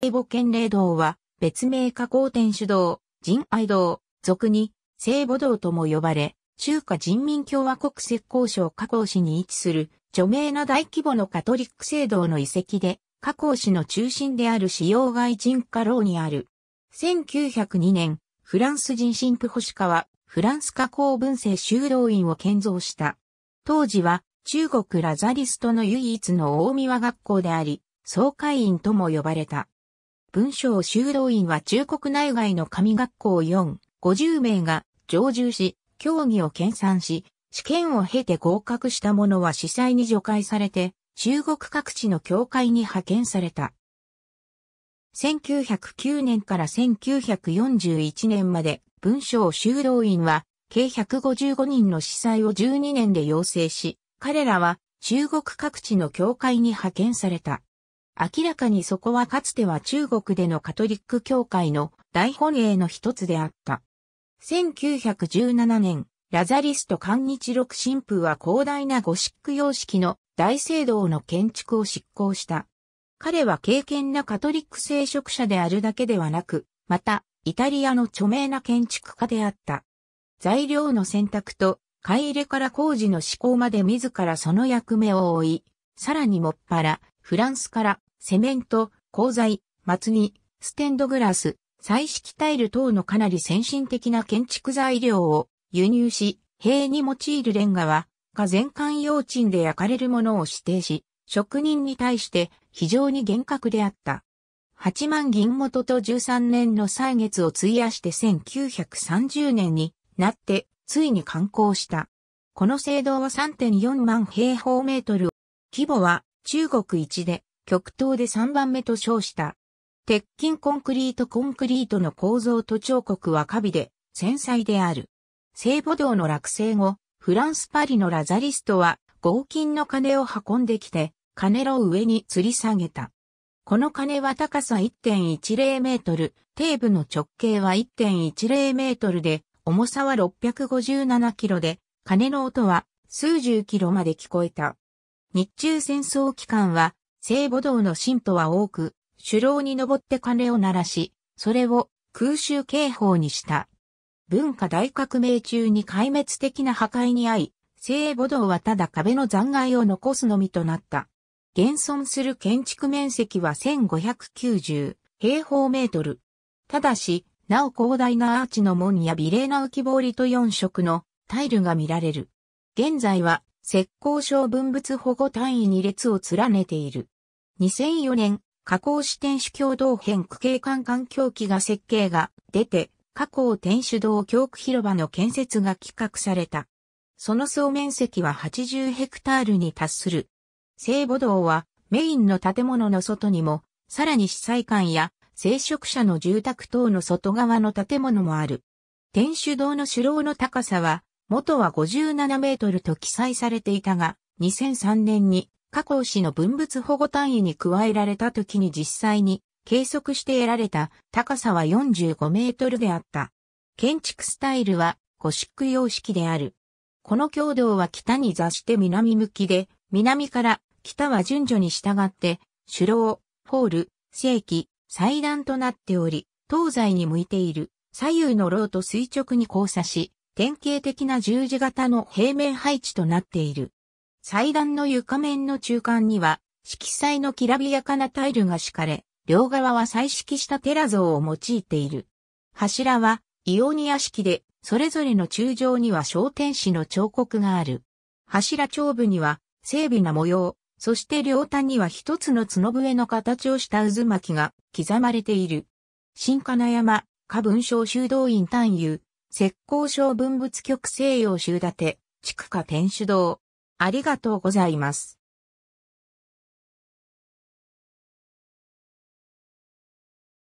聖母県霊堂は、別名加工天主堂、仁愛堂、俗に、聖母堂とも呼ばれ、中華人民共和国石膏省加工市に位置する、著名な大規模のカトリック聖堂の遺跡で、加工市の中心である使用外人家老にある。1902年、フランス人神父保守家は、フランス加工文政修道院を建造した。当時は、中国ラザリストの唯一の大宮学校であり、総会員とも呼ばれた。文章修道院は中国内外の神学校4、50名が常住し、競技を研鑽し、試験を経て合格した者は司祭に除外されて、中国各地の教会に派遣された。1909年から1941年まで文章修道院は計155人の司祭を12年で養成し、彼らは中国各地の教会に派遣された。明らかにそこはかつては中国でのカトリック教会の大本営の一つであった。1917年、ラザリスト韓日六神父は広大なゴシック様式の大聖堂の建築を執行した。彼は敬虔なカトリック聖職者であるだけではなく、また、イタリアの著名な建築家であった。材料の選択と、買い入れから工事の施行まで自らその役目を負い、さらにもっぱら、フランスからセメント、鋼材、松に、ステンドグラス、彩色タイル等のかなり先進的な建築材料を輸入し、塀に用いるレンガは、が全館用賃で焼かれるものを指定し、職人に対して非常に厳格であった。8万銀元と13年の歳月を費やして1930年になって、ついに完工した。この聖堂は3.4万平方メートル。規模は中国一で、極東で3番目と称した。鉄筋コンクリートコンクリートの構造と彫刻はカビで、繊細である。聖母堂の落成後、フランスパリのラザリストは合金の鐘を運んできて、鐘の上に吊り下げた。この鐘は高さ1.10メートル、底部の直径は1.10メートルで、重さは657キロで、鐘の音は数十キロまで聞こえた。日中戦争期間は聖母堂の信徒は多く、首楼に登って鐘を鳴らし、それを空襲警報にした。文化大革命中に壊滅的な破壊に遭い、聖母堂はただ壁の残骸を残すのみとなった。現存する建築面積は1590平方メートル。ただし、なお広大なアーチの門や美麗な浮き彫りと4色のタイルが見られる。現在は石膏省文物保護単位に列を連ねている。2004年、加工支店主共同編区景観環境機が設計が出て、加工天主堂教区広場の建設が企画された。その総面積は80ヘクタールに達する。聖母堂はメインの建物の外にも、さらに司祭館や聖職者の住宅等の外側の建物もある。天主堂の主楼の高さは、元は57メートルと記載されていたが、2003年に加工氏の分物保護単位に加えられた時に実際に計測して得られた高さは45メートルであった。建築スタイルはゴシック様式である。この共同は北に座して南向きで、南から北は順序に従って、主楼、ホール、正規、祭壇となっており、東西に向いている左右の楼と垂直に交差し、典型的な十字型の平面配置となっている。祭壇の床面の中間には、色彩のきらびやかなタイルが敷かれ、両側は彩色したテラ像を用いている。柱は、イオニア式で、それぞれの中上には小天使の彫刻がある。柱頂部には、整備な模様、そして両端には一つの角笛の形をした渦巻きが刻まれている。新金山、下文章修道院単遊、石膏章文物局西洋修立、地区下天主堂、ありがとうございます。